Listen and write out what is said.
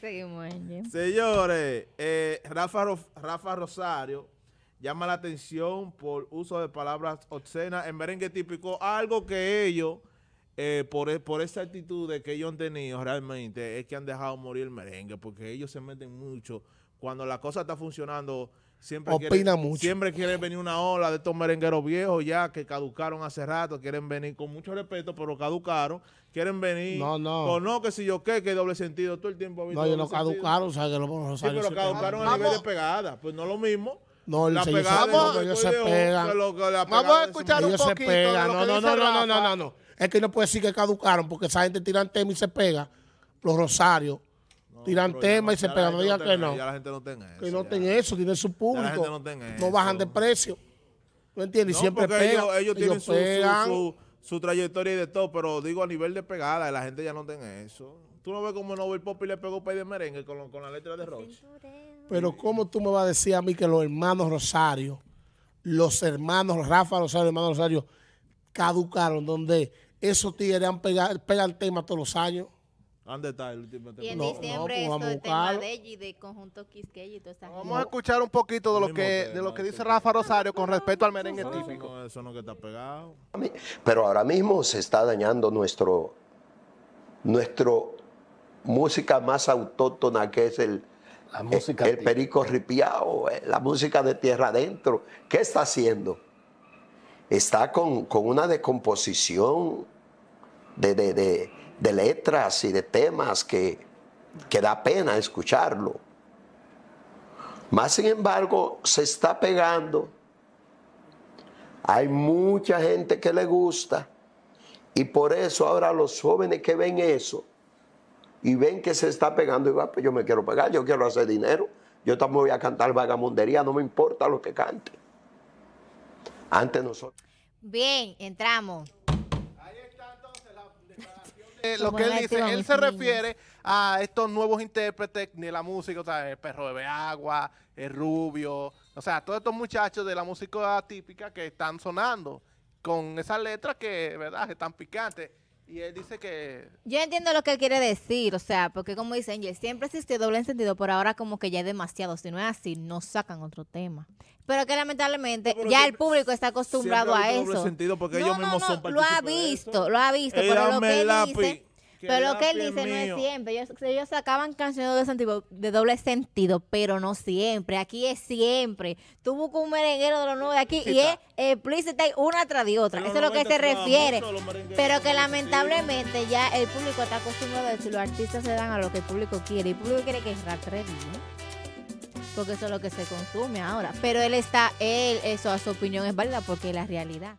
seguimos, Señores, eh, Rafa, Rosario llama la atención por uso de palabras obscenas en merengue típico, algo que ellos, eh, por, e, por esa actitud que ellos han tenido realmente, es que han dejado morir el merengue, porque ellos se meten mucho cuando la cosa está funcionando, siempre, quieren siempre venir una ola de estos merengueros viejos ya que caducaron hace rato, quieren venir con mucho respeto, pero caducaron, quieren venir no, no. no, que si yo qué, que doble sentido, todo el tiempo. Ha no, ellos no caducaron, o sea, que lo, rosarios sí, pero caducaron a nivel de pegada, pues no lo mismo. No, la pegada vamos, ellos se pegan. Vamos a escuchar un poquito no, no, no, no, no, no, no. Es que no puede decir que caducaron porque esa gente tiran tema y se pega. Los rosarios tiran tema y se pegan, no digan que no. no tenga eso. Que no tenga eso, tienen su público. No, bajan de precio. ¿No entiendes? siempre pegan. Ellos, tienen Su, trayectoria y de todo, pero digo a nivel de pegada, la gente ya no tenga eso. Tú no ves como Nobel Pop y le pegó pay de merengue con, con la letra de Roche. Pero ¿cómo tú me vas a decir a mí que los hermanos Rosario, los hermanos Rafa Rosario, hermanos Rosario, caducaron, donde esos tigres han pegado, pegan temas todos los años? Y en diciembre tema pues, de y conjunto y Vamos a escuchar un poquito de lo que de lo que dice Rafa Rosario con respecto al merengue típico. Pero ahora mismo se está dañando nuestro nuestro música más autóctona que es el el, perico ripiao, eh, la música de tierra adentro. ¿Qué está haciendo? Está con, con una descomposición de, letras y de temas que, da pena escucharlo. Más sin embargo, se está pegando. Hay mucha gente que le gusta y por eso ahora los jóvenes que ven eso y ven que se está pegando, y ah, pues yo me quiero pegar, yo quiero hacer dinero, yo también voy a cantar vagabundería. no me importa lo que cante. Antes nosotros. Bien, entramos. Eh, lo que él dice, él se refiere a estos nuevos intérpretes de la música, o sea, el perro bebe agua, el rubio, o sea, todos estos muchachos de la música típica que están sonando con esas letras que, ¿verdad?, están picantes. Y él dice que... Yo entiendo lo que él quiere decir, o sea, porque como dicen, siempre existe doble sentido, pero ahora como que ya es demasiado. Si no es así, no sacan otro tema. Pero que lamentablemente ya el público está acostumbrado a eso. Doble sentido porque no, no, lo ha visto, lo ha visto, pero lo que dice pero lo que él dice no es siempre. Ellos, sacaban canciones de doble, sentido, de doble sentido, pero no siempre. Aquí es siempre. Tú buscas un merenguero de los nueve aquí y es explícita una tras de otra. Eso es lo que se refiere. Pero que lamentablemente ya el público está acostumbrado a decir los artistas se dan a lo que el público quiere. El público quiere que es rap porque eso es lo que se consume ahora. Pero él está, él, eso a su opinión es válida porque es la realidad.